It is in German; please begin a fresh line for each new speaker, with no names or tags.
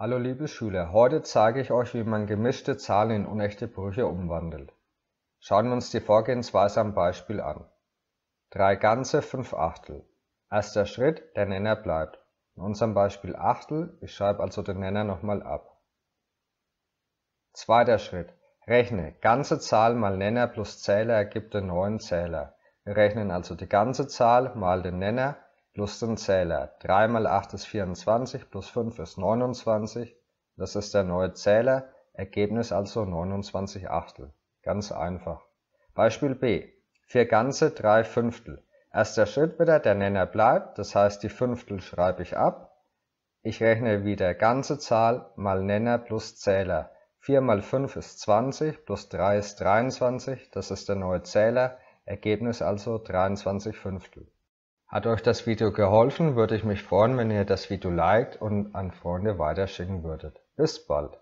Hallo liebe Schüler, heute zeige ich euch, wie man gemischte Zahlen in unechte Brüche umwandelt. Schauen wir uns die Vorgehensweise am Beispiel an. 3 Ganze, 5 Achtel. Erster Schritt, der Nenner bleibt. In unserem Beispiel Achtel, ich schreibe also den Nenner nochmal ab. Zweiter Schritt, rechne. Ganze Zahl mal Nenner plus Zähler ergibt den neuen Zähler. Wir rechnen also die ganze Zahl mal den Nenner plus den Zähler. 3 mal 8 ist 24, plus 5 ist 29. Das ist der neue Zähler, Ergebnis also 29 Achtel. Ganz einfach. Beispiel B. 4 ganze 3 Fünftel. Erster Schritt wieder, der Nenner bleibt, das heißt die Fünftel schreibe ich ab. Ich rechne wieder ganze Zahl mal Nenner plus Zähler. 4 mal 5 ist 20, plus 3 ist 23, das ist der neue Zähler, Ergebnis also 23 Fünftel. Hat euch das Video geholfen, würde ich mich freuen, wenn ihr das Video liked und an Freunde weiterschicken würdet. Bis bald!